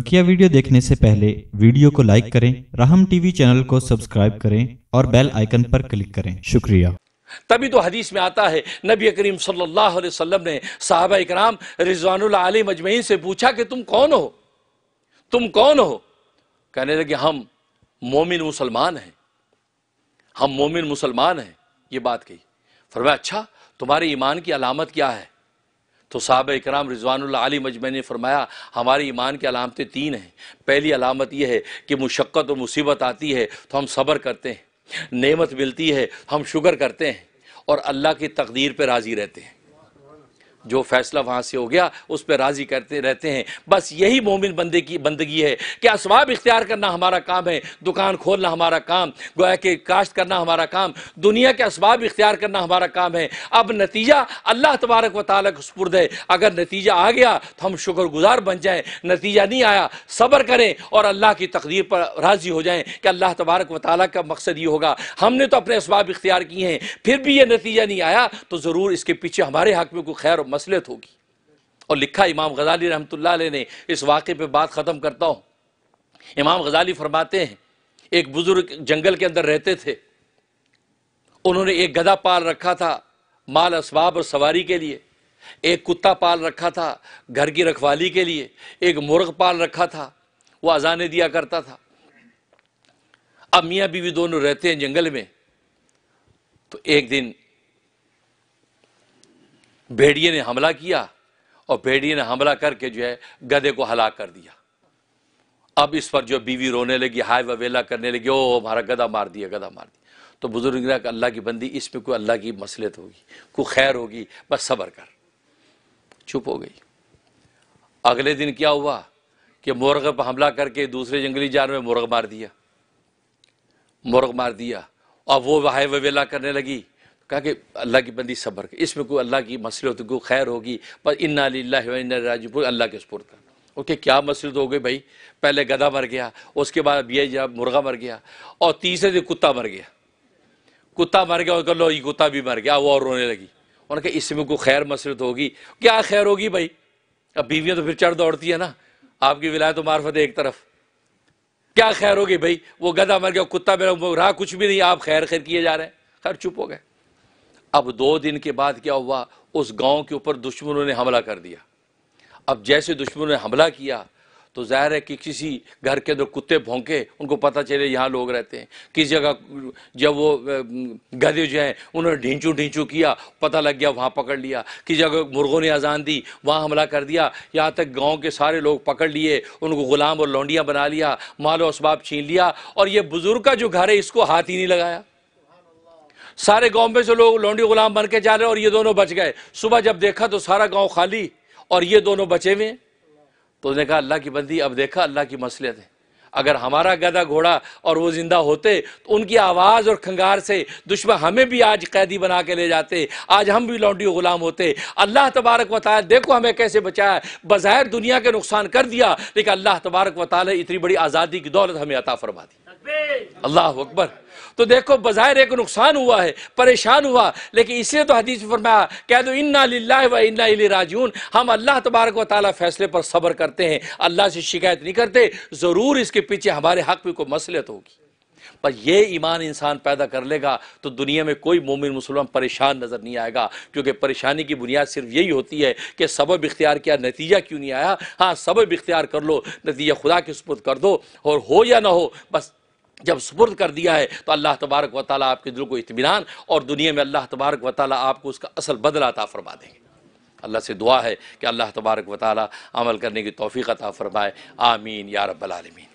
बकिया वीडियो देखने से पहले वीडियो को लाइक करें राहम टीवी चैनल को सब्सक्राइब करें और बेल आइकन पर क्लिक करें शुक्रिया तभी तो हदीस में आता है नबी करीम सल्लल्लाहु अलैहि वसल्लम ने साहबा इकराम रिजवानुल आलिम अजमैन से पूछा कि तुम कौन हो तुम कौन हो कहने लगे हम मोमिन मुसलमान हैं हम मोमिन मुसलमान हैं ये बात कही फरमाया अच्छा तुम्हारे ईमान की अलामत क्या है तो साहब इकराम रिजवान आली मजमे ने फरमाया हमारे ईमान की अलामतें तीन हैं पहली अलामत यह है कि मुशक्क़त और मुसीबत आती है तो हम सब्र करते हैं नेमत मिलती है हम शुगर करते हैं और अल्लाह की तकदीर पर राज़ी रहते हैं जो फैसला वहाँ से हो गया उस पर राज़ी करते रहते हैं बस यही मोमिन बंदे की बंदगी है कि असबाब इख्तियार करना हमारा काम है दुकान खोलना हमारा काम गोया के काश्त करना हमारा काम दुनिया के इसबाब इख्तियार करना हमारा काम है अब नतीजा अल्लाह तबारक व ताल सुपुर्द है अगर नतीजा आ गया तो हम शुक्रगुजार बन जाएँ नतीजा नहीं आया सब्र करें और अल्लाह की तकदीर पर राज़ी हो जाएँ कि अल्लाह तबारक व ताल का मकसद ये होगा हमने तो अपने इसबाब इख्तियार किए हैं फिर भी ये नतीजा नहीं आया तो ज़रूर इसके पीछे हमारे हक में कोई खैर मसलियत होगी और लिखा इमाम गजाली रहमत ने इस वाक़े पर बात ख़त्म करता हूँ इमाम गजाली फरमाते हैं एक बुज़ुर्ग जंगल के अंदर रहते थे उन्होंने एक गधा पाल रखा था माल असबाब और सवारी के लिए एक कुत्ता पाल रखा था घर की रखवाली के लिए एक मुर्ग पाल रखा था वो अजाने दिया करता था अब मियाँ बीवी दोनों रहते हैं जंगल में तो एक दिन भेड़िए ने हमला किया और भेड़िए ने हमला करके जो है गधे को हलाक कर दिया अब इस पर जो बीवी रोने लगी हाय वेला करने लगी ओ हमारा गधा मार दिया गधा मार दिया तो बुजुर्ग ने अल्लाह की बंदी इसमें कोई अल्लाह की मसलत होगी कोई खैर होगी बस सबर कर चुप हो गई अगले दिन क्या हुआ कि मुर्ग पर हमला करके दूसरे जंगली जानवर में मुर्ग मार दिया मुर्ग मार दिया अब वो हाय ववेला करने लगी कहा कि अल्लाह की बंदी सब्र के इसमें कोई अल्लाह की मसलत को खैर होगी पर इन्ना राजपुर अल्लाह के सपुर था ओके क्या मसलत हो गई भाई पहले गधा मर गया उसके बाद जब मुर्गा मर गया और तीसरे दिन कुत्ता मर गया कुत्ता मर गया और कह लो ये कुत्ता भी मर गया वो और रोने लगी उन्होंने कहा इसमें कोई खैर मसलत होगी क्या खैर होगी भाई अब बीवियाँ तो फिर चढ़ दौड़ती है ना आपकी विलायत मार्फत एक तरफ क्या खैर होगी भाई वो गधा मर गया कुत्ता मेरा रहा कुछ भी नहीं आप खैर खैर किए जा रहे हैं खैर चुप हो गए अब दो दिन के बाद क्या हुआ उस गांव के ऊपर दुश्मनों ने हमला कर दिया अब जैसे दुश्मनों ने हमला किया तो जाहिर है कि किसी घर के अंदर कुत्ते भोंके उनको पता चले यहाँ लोग रहते हैं किस जगह जब वो गधे जो हैं उन्होंने ढींचू ढींचू किया पता लग गया वहाँ पकड़ लिया किस जगह मुर्गों ने अजान दी वहाँ हमला कर दिया यहाँ तक गांव के सारे लोग पकड़ लिए उनको गुलाम और लौंडियाँ बना लिया माल और इसबाब छीन लिया और ये बुज़ुर्ग का जो घर है इसको हाथ ही नहीं लगाया सारे गांव में से लोग लौंडी गुलाम बन के जा रहे और ये दोनों बच गए सुबह जब देखा तो सारा गांव खाली और ये दोनों बचे हुए तो उसने कहा अल्लाह की बंदी अब देखा अल्लाह की मसलियत है अगर हमारा गधा घोड़ा और वो जिंदा होते तो उनकी आवाज़ और खंगार से दुश्मन हमें भी आज कैदी बना के ले जाते आज हम भी लौंडी गुलाम होते अल्लाह तबारक वताल देखो हमें कैसे बचाया बज़ाहिर दुनिया के नुकसान कर दिया लेकिन अल्लाह तबारक वताल इतनी बड़ी आज़ादी की दौलत हमें अता फरमा दी अल्लाह अकबर तो देखो बाहर एक नुकसान हुआ है परेशान हुआ लेकिन इसलिए तो हदीस फरमाया कह दो इन्ना लिल्लाह व इन्ना राजून हम अल्लाह तबारक व ताली फैसले पर सब्र करते हैं अल्लाह से शिकायत नहीं करते ज़रूर इसके पीछे हमारे हक में कोई मसलत होगी पर यह ईमान इंसान पैदा कर लेगा तो दुनिया में कोई मोमिन मुसलमान परेशान नज़र नहीं आएगा क्योंकि परेशानी की बुनियाद सिर्फ यही होती है कि सबब इख्तियार किया नतीजा क्यों नहीं आया हाँ सबब इख्तियार कर लो नतीजा खुदा के सुपुत कर दो और हो या ना हो बस जब सुपुर्द कर दिया है तो अल्लाह तबारक व आपके दिल को इतमान और दुनिया में अल्लाह तबारक व आपको उसका असल बदला अता फरमा देंगे अल्लाह से दुआ है कि अल्लाह तबारक व ताली अमल करने की तोफ़ी अता फ़रमाए आमीन या रबालमीन